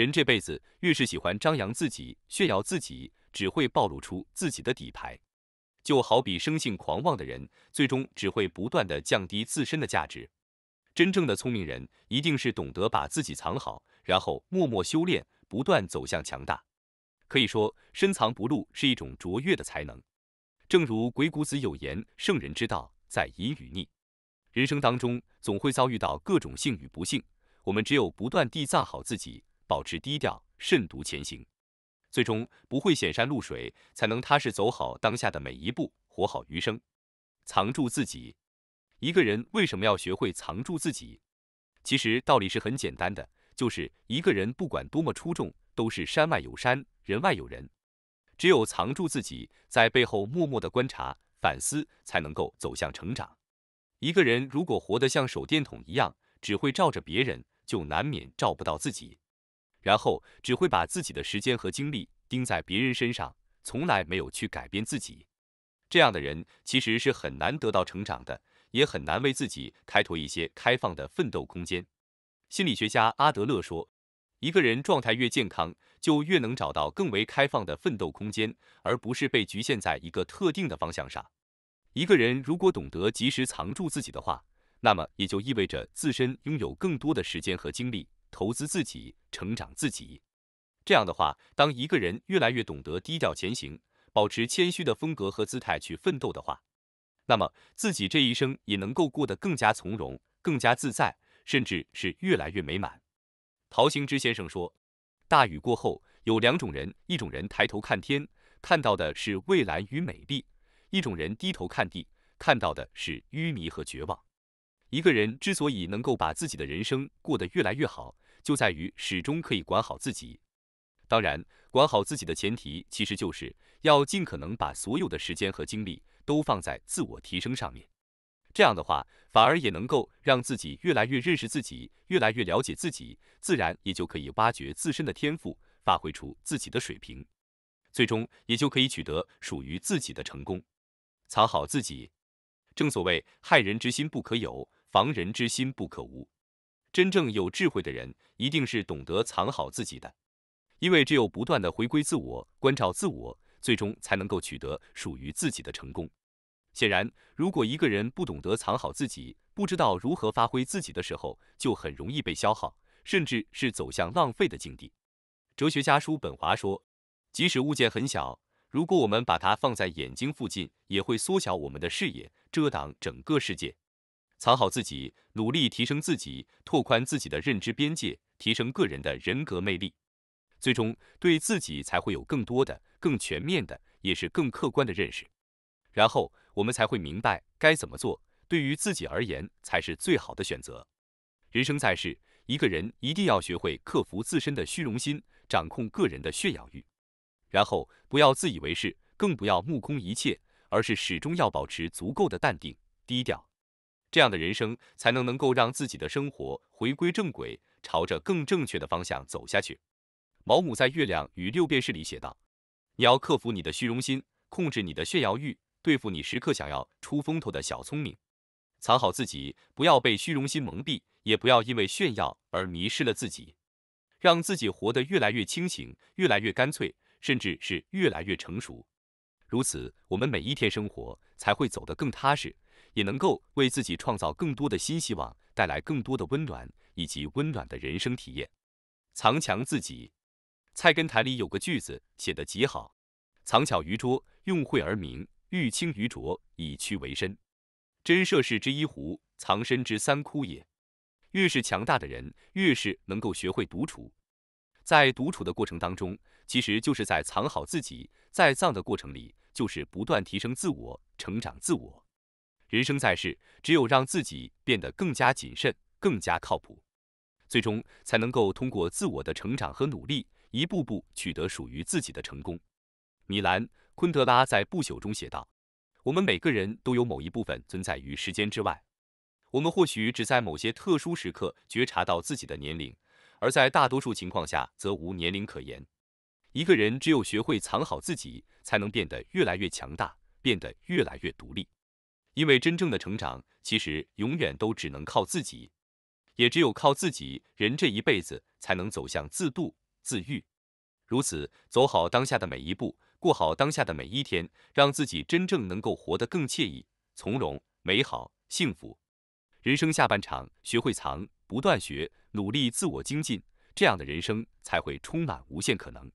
人这辈子越是喜欢张扬自己、炫耀自己，只会暴露出自己的底牌。就好比生性狂妄的人，最终只会不断地降低自身的价值。真正的聪明人，一定是懂得把自己藏好，然后默默修炼，不断走向强大。可以说，深藏不露是一种卓越的才能。正如鬼谷子有言：“圣人之道在隐与匿。”人生当中总会遭遇到各种幸与不幸，我们只有不断地藏好自己。保持低调，慎独前行，最终不会显山露水，才能踏实走好当下的每一步，活好余生。藏住自己，一个人为什么要学会藏住自己？其实道理是很简单的，就是一个人不管多么出众，都是山外有山，人外有人。只有藏住自己，在背后默默的观察、反思，才能够走向成长。一个人如果活得像手电筒一样，只会照着别人，就难免照不到自己。然后只会把自己的时间和精力盯在别人身上，从来没有去改变自己。这样的人其实是很难得到成长的，也很难为自己开拓一些开放的奋斗空间。心理学家阿德勒说，一个人状态越健康，就越能找到更为开放的奋斗空间，而不是被局限在一个特定的方向上。一个人如果懂得及时藏住自己的话，那么也就意味着自身拥有更多的时间和精力。投资自己，成长自己。这样的话，当一个人越来越懂得低调前行，保持谦虚的风格和姿态去奋斗的话，那么自己这一生也能够过得更加从容、更加自在，甚至是越来越美满。陶行知先生说：“大雨过后，有两种人，一种人抬头看天，看到的是蔚蓝与美丽；一种人低头看地，看到的是淤泥和绝望。”一个人之所以能够把自己的人生过得越来越好，就在于始终可以管好自己。当然，管好自己的前提其实就是要尽可能把所有的时间和精力都放在自我提升上面。这样的话，反而也能够让自己越来越认识自己，越来越了解自己，自然也就可以挖掘自身的天赋，发挥出自己的水平，最终也就可以取得属于自己的成功。藏好自己，正所谓害人之心不可有。防人之心不可无，真正有智慧的人一定是懂得藏好自己的，因为只有不断的回归自我，关照自我，最终才能够取得属于自己的成功。显然，如果一个人不懂得藏好自己，不知道如何发挥自己的时候，就很容易被消耗，甚至是走向浪费的境地。哲学家叔本华说，即使物件很小，如果我们把它放在眼睛附近，也会缩小我们的视野，遮挡整个世界。藏好自己，努力提升自己，拓宽自己的认知边界，提升个人的人格魅力，最终对自己才会有更多的、更全面的，也是更客观的认识。然后我们才会明白该怎么做，对于自己而言才是最好的选择。人生在世，一个人一定要学会克服自身的虚荣心，掌控个人的炫耀欲，然后不要自以为是，更不要目空一切，而是始终要保持足够的淡定、低调。这样的人生才能能够让自己的生活回归正轨，朝着更正确的方向走下去。毛姆在《月亮与六便士》里写道：“你要克服你的虚荣心，控制你的炫耀欲，对付你时刻想要出风头的小聪明，藏好自己，不要被虚荣心蒙蔽，也不要因为炫耀而迷失了自己，让自己活得越来越清醒，越来越干脆，甚至是越来越成熟。如此，我们每一天生活才会走得更踏实。”也能够为自己创造更多的新希望，带来更多的温暖以及温暖的人生体验。藏强自己，菜根谭里有个句子写得极好：“藏巧于拙，用晦而明；欲清于浊，以屈为伸。真涉世之一壶，藏身之三窟也。”越是强大的人，越是能够学会独处。在独处的过程当中，其实就是在藏好自己，在藏的过程里，就是不断提升自我，成长自我。人生在世，只有让自己变得更加谨慎、更加靠谱，最终才能够通过自我的成长和努力，一步步取得属于自己的成功。米兰·昆德拉在《不朽》中写道：“我们每个人都有某一部分存在于时间之外，我们或许只在某些特殊时刻觉察到自己的年龄，而在大多数情况下则无年龄可言。”一个人只有学会藏好自己，才能变得越来越强大，变得越来越独立。因为真正的成长，其实永远都只能靠自己，也只有靠自己，人这一辈子才能走向自度自愈。如此，走好当下的每一步，过好当下的每一天，让自己真正能够活得更惬意、从容、美好、幸福。人生下半场，学会藏，不断学，努力自我精进，这样的人生才会充满无限可能。